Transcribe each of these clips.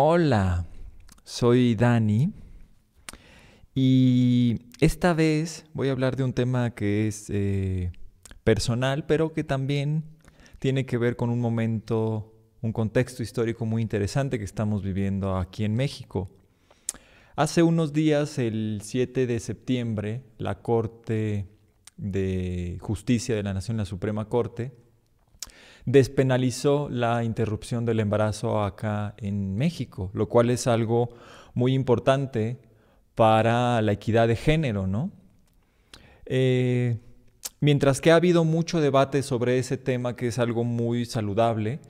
Hola, soy Dani y esta vez voy a hablar de un tema que es eh, personal, pero que también tiene que ver con un momento, un contexto histórico muy interesante que estamos viviendo aquí en México. Hace unos días, el 7 de septiembre, la Corte de Justicia de la Nación, la Suprema Corte, despenalizó la interrupción del embarazo acá en México, lo cual es algo muy importante para la equidad de género, ¿no? Eh, mientras que ha habido mucho debate sobre ese tema, que es algo muy saludable,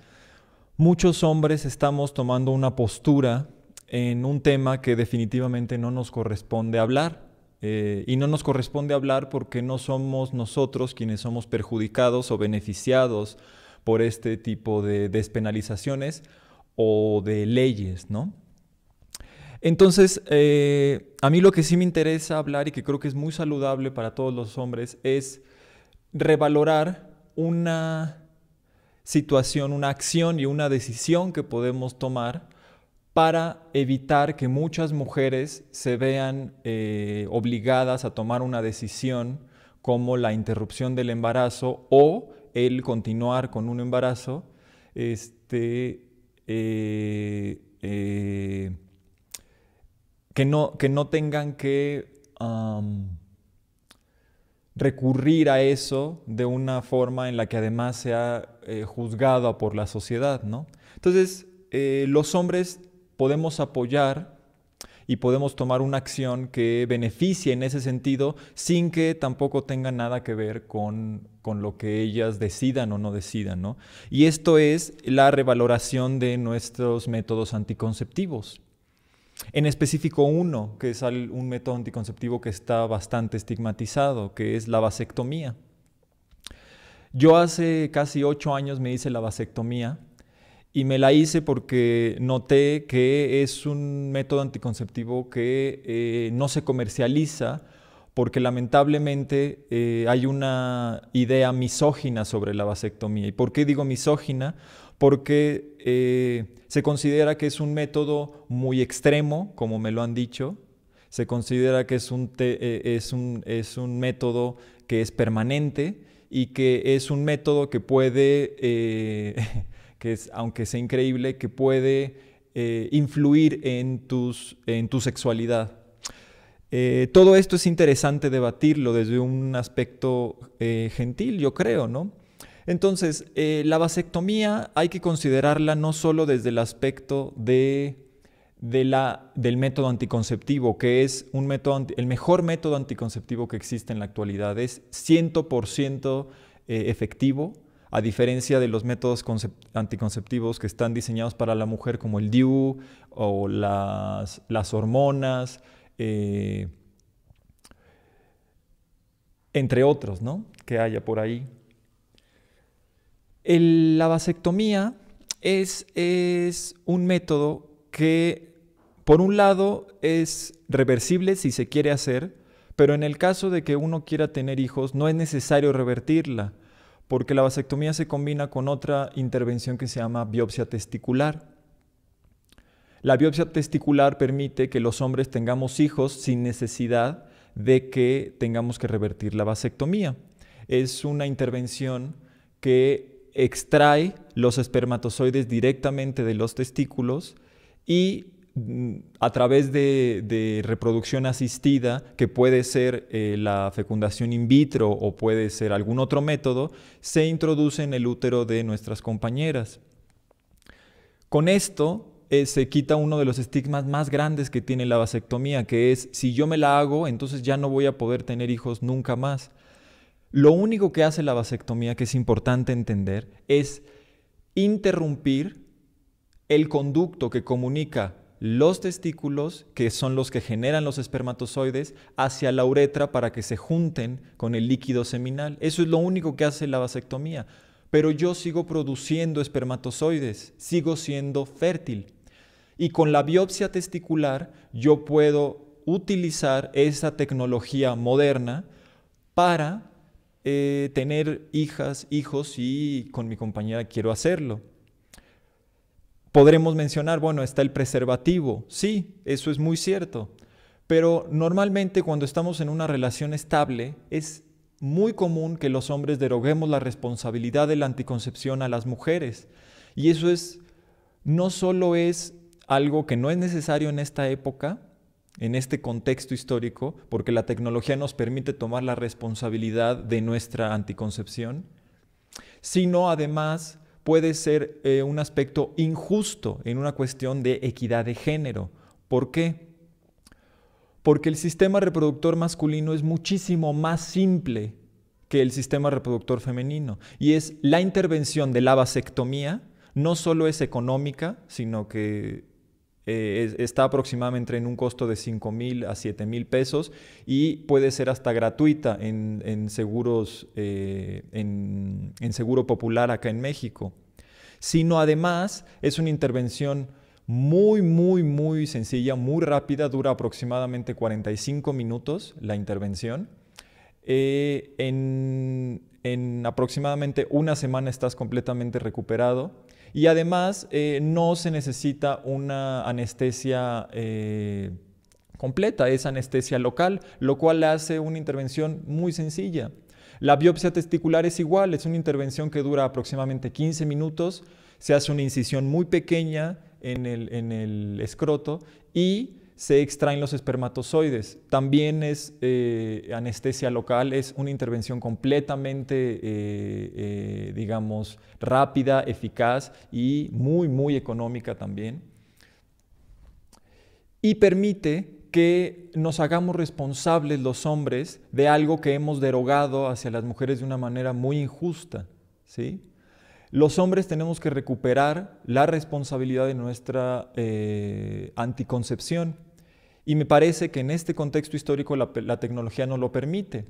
muchos hombres estamos tomando una postura en un tema que definitivamente no nos corresponde hablar. Eh, y no nos corresponde hablar porque no somos nosotros quienes somos perjudicados o beneficiados por este tipo de despenalizaciones o de leyes, Entonces, eh, a mí lo que sí me interesa hablar y que creo que es muy saludable para todos los hombres es revalorar una situación, una acción y una decisión que podemos tomar para evitar que muchas mujeres se vean eh, obligadas a tomar una decisión como la interrupción del embarazo o el continuar con un embarazo, este, eh, eh, que, no, que no tengan que recurrir a eso de una forma en la que además sea eh, juzgada por la sociedad, ¿no? Entonces, los hombres podemos apoyar y podemos tomar una acción que beneficie en ese sentido sin que tampoco tenga nada que ver con, lo que ellas decidan o no decidan. Y esto es la revaloración de nuestros métodos anticonceptivos. En específico uno, que es un método anticonceptivo que está bastante estigmatizado, que es la vasectomía. Yo hace casi ocho años me hice la vasectomía y me la hice porque noté que es un método anticonceptivo que eh, no se comercializa porque lamentablemente eh, hay una idea misógina sobre la vasectomía. ¿Y por qué digo misógina? Porque eh, se considera que es un método muy extremo, como me lo han dicho, se considera que es un, es un, es un método que es permanente y que es un método que puede que es, aunque sea increíble, que puede eh, influir en, tu sexualidad. Eh, todo esto es interesante debatirlo desde un aspecto eh, gentil, yo creo, ¿no? Entonces, la vasectomía hay que considerarla no solo desde el aspecto del método anticonceptivo, que es un método, el mejor método anticonceptivo que existe en la actualidad, es 100% efectivo, a diferencia de los métodos anticonceptivos que están diseñados para la mujer como el DIU o las, hormonas, eh, entre otros, ¿no? Que haya por ahí. la vasectomía es un método que, por un lado, es reversible si se quiere hacer, pero en el caso de que uno quiera tener hijos, no es necesario revertirla porque la vasectomía se combina con otra intervención que se llama biopsia testicular. La biopsia testicular permite que los hombres tengamos hijos sin necesidad de que tengamos que revertir la vasectomía. Es una intervención que extrae los espermatozoides directamente de los testículos y a través de, reproducción asistida, que puede ser eh, la fecundación in vitro o puede ser algún otro método, se introduce en el útero de nuestras compañeras. Con esto eh, se quita uno de los estigmas más grandes que tiene la vasectomía, que es si yo me la hago, entonces ya no voy a poder tener hijos nunca más. Lo único que hace la vasectomía, que es importante entender, es interrumpir el conducto que comunica los testículos, que son los que generan los espermatozoides, hacia la uretra para que se junten con el líquido seminal. Eso es lo único que hace la vasectomía. Pero yo sigo produciendo espermatozoides, sigo siendo fértil. Y con la biopsia testicular yo puedo utilizar esa tecnología moderna para eh, tener hijas, hijos y con mi compañera quiero hacerlo podremos mencionar, bueno, está el preservativo. Sí, eso es muy cierto. Pero normalmente cuando estamos en una relación estable es muy común que los hombres deroguemos la responsabilidad de la anticoncepción a las mujeres. Y eso es, no solo es algo que no es necesario en esta época, en este contexto histórico, porque la tecnología nos permite tomar la responsabilidad de nuestra anticoncepción, sino además puede ser eh, un aspecto injusto en una cuestión de equidad de género. ¿Por qué? Porque el sistema reproductor masculino es muchísimo más simple que el sistema reproductor femenino y es la intervención de la vasectomía no solo es económica, sino que eh, está aproximadamente en un costo de 5 mil a 7 mil pesos y puede ser hasta gratuita en, seguros, eh, en, seguro popular acá en México. Sino además es una intervención muy, muy, muy sencilla, muy rápida, dura aproximadamente 45 minutos la intervención. Eh, en aproximadamente una semana estás completamente recuperado y además eh, no se necesita una anestesia eh, completa, es anestesia local, lo cual hace una intervención muy sencilla. La biopsia testicular es igual, es una intervención que dura aproximadamente 15 minutos, se hace una incisión muy pequeña en el, en el escroto y se extraen los espermatozoides. También es eh, anestesia local, es una intervención completamente, eh, eh, digamos, rápida, eficaz y muy, muy económica también. Y permite que nos hagamos responsables los hombres de algo que hemos derogado hacia las mujeres de una manera muy injusta. ¿sí? Los hombres tenemos que recuperar la responsabilidad de nuestra anticoncepción. Y me parece que en este contexto histórico la, tecnología no lo permite.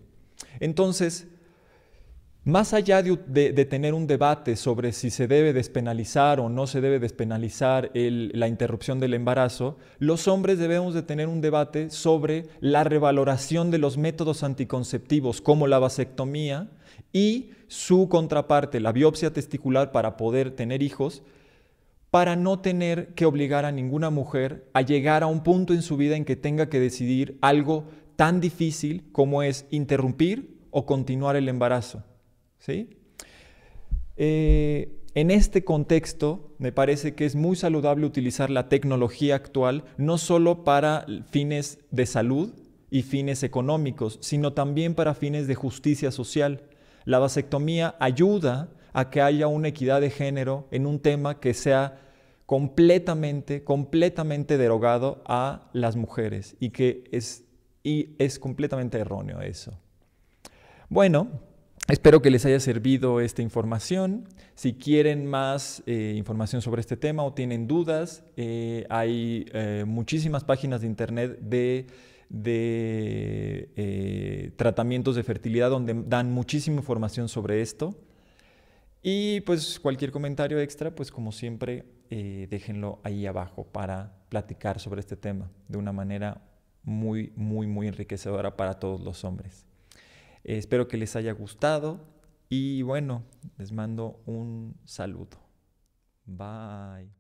Entonces, más allá de, tener un debate sobre si se debe despenalizar o no se debe despenalizar la interrupción del embarazo, los hombres debemos de tener un debate sobre la revaloración de los métodos anticonceptivos como la vasectomía y su contraparte, la biopsia testicular para poder tener hijos, para no tener que obligar a ninguna mujer a llegar a un punto en su vida en que tenga que decidir algo tan difícil como es interrumpir o continuar el embarazo. ¿sí? Eh, en este contexto, me parece que es muy saludable utilizar la tecnología actual no solo para fines de salud y fines económicos, sino también para fines de justicia social. La vasectomía ayuda a que haya una equidad de género en un tema que sea completamente, completamente derogado a las mujeres y que es, y es completamente erróneo eso. Bueno, espero que les haya servido esta información. Si quieren más eh, información sobre este tema o tienen dudas, eh, hay eh, muchísimas páginas de internet de tratamientos de fertilidad donde dan muchísima información sobre esto. Y pues cualquier comentario extra, pues como siempre, eh, déjenlo ahí abajo para platicar sobre este tema de una manera muy, muy, muy enriquecedora para todos los hombres. espero que les haya gustado y bueno, les mando un saludo. Bye.